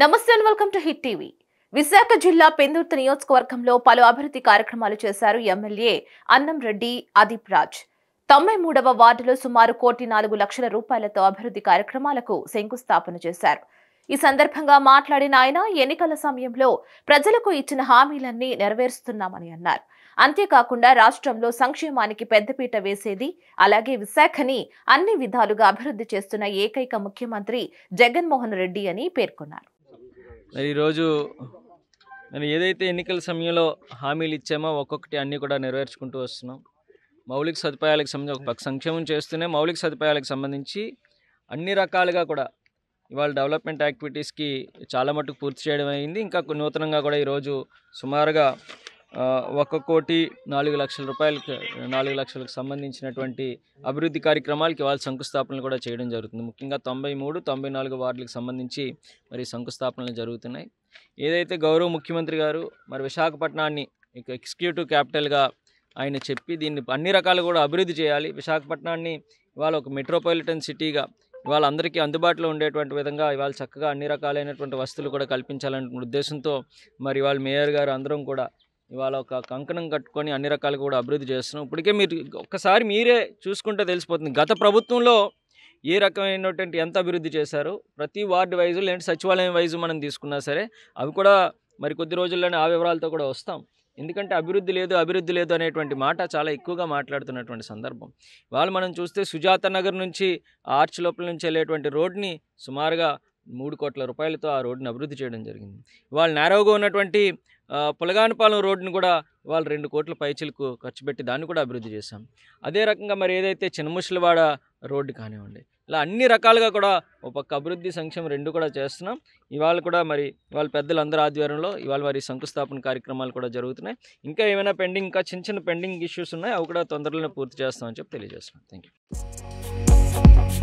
నమస్తే welcome to hit TV Visakha జిల్లా పెందుర్త నియోజకవర్గంలో పలు అభివృద్ధి కార్యక్రమాలు చేశారు ఎమ్మెల్యే అన్నం రెడ్డి అదీప్ రాజ్ తొంభై మూడవ వార్డులో సుమారు కోటి నాలుగు లక్షల రూపాయలతో అభివృద్ధి కార్యక్రమాలకు శంకుస్థాపన చేశారు ఈ సందర్భంగా మాట్లాడిన ఆయన ఎన్నికల సమయంలో ప్రజలకు ఇచ్చిన హామీలన్నీ నెరవేరుస్తున్నామని అన్నారు అంతేకాకుండా రాష్ట్రంలో సంక్షేమానికి పెద్దపీట వేసేది అలాగే విశాఖని అన్ని విధాలుగా అభివృద్ధి చేస్తున్న ఏకైక ముఖ్యమంత్రి జగన్మోహన్ రెడ్డి అని పేర్కొన్నారు మరి ఈరోజు నేను ఏదైతే ఎన్నికల సమయంలో హామీలు ఇచ్చామో ఒక్కొక్కటి అన్నీ కూడా నెరవేర్చుకుంటూ వస్తున్నాం మౌలిక సదుపాయాలకు సంబంధించి ఒక సంక్షేమం చేస్తూనే మౌలిక సదుపాయాలకు సంబంధించి అన్ని రకాలుగా కూడా ఇవాళ డెవలప్మెంట్ యాక్టివిటీస్కి చాలా మటుకు పూర్తి చేయడం అయింది ఇంకా నూతనంగా కూడా ఈరోజు సుమారుగా ఒక కోటి నాలుగు లక్షల రూపాయలకు నాలుగు లక్షలకు సంబంధించినటువంటి అభివృద్ధి కార్యక్రమాలకి వాళ్ళు శంకుస్థాపనలు కూడా చేయడం జరుగుతుంది ముఖ్యంగా తొంభై మూడు తొంభై నాలుగు వార్డులకు సంబంధించి మరి శంకుస్థాపనలు జరుగుతున్నాయి ఏదైతే గౌరవ ముఖ్యమంత్రి గారు మరి విశాఖపట్నాన్ని ఎగ్జిక్యూటివ్ క్యాపిటల్గా ఆయన చెప్పి దీన్ని అన్ని రకాలు కూడా అభివృద్ధి చేయాలి విశాఖపట్నాన్ని ఇవాళ ఒక మెట్రోపాలిటన్ సిటీగా ఇవాళ అందరికీ అందుబాటులో ఉండేటువంటి విధంగా ఇవాళ చక్కగా అన్ని రకాలైనటువంటి వస్తువులు కూడా కల్పించాలనే ఉద్దేశంతో మరి వాళ్ళ మేయర్ గారు అందరం కూడా ఇవాళ ఒక కంకణం కట్టుకొని అన్ని రకాలు కూడా అభివృద్ధి చేస్తున్నాం ఇప్పటికే మీరు ఒక్కసారి మీరే చూసుకుంటే తెలిసిపోతుంది గత ప్రభుత్వంలో ఏ రకమైనటువంటి ఎంత అభివృద్ధి చేశారు ప్రతి వార్డు వైజు లేదంటే సచివాలయం వైజు మనం తీసుకున్నా సరే అవి కూడా మరి కొద్ది రోజుల్లోనే ఆ వివరాలతో కూడా వస్తాం ఎందుకంటే అభివృద్ధి లేదు అభివృద్ధి లేదు అనేటువంటి మాట చాలా ఎక్కువగా మాట్లాడుతున్నటువంటి సందర్భం వాళ్ళు మనం చూస్తే సుజాత నగర్ నుంచి ఆర్చ్ లోపల నుంచి వెళ్ళేటువంటి రోడ్ని సుమారుగా మూడు కోట్ల రూపాయలతో ఆ రోడ్డుని అభివృద్ధి చేయడం జరిగింది ఇవాళ నేరోగా ఉన్నటువంటి పులగానపాలెం రోడ్డును కూడా వాళ్ళు రెండు కోట్ల పైచిలకు ఖర్చు పెట్టి దాన్ని కూడా అభివృద్ధి చేశాం అదే రకంగా మరి ఏదైతే చిన్నముసలివాడ రోడ్డు కానివ్వండి ఇలా అన్ని రకాలుగా కూడా ఒక పక్క అభివృద్ధి సంక్షేమం రెండు కూడా చేస్తున్నాం ఇవాళ కూడా మరి వాళ్ళ పెద్దలందరూ ఆధ్వర్యంలో ఇవాళ మరి శంకుస్థాపన కార్యక్రమాలు కూడా జరుగుతున్నాయి ఇంకా ఏమైనా పెండింగ్ ఇంకా చిన్న చిన్న పెండింగ్ ఇష్యూస్ ఉన్నాయి అవి కూడా తొందరలోనే పూర్తి చేస్తామని చెప్పి తెలియజేస్తున్నాం థ్యాంక్ యూ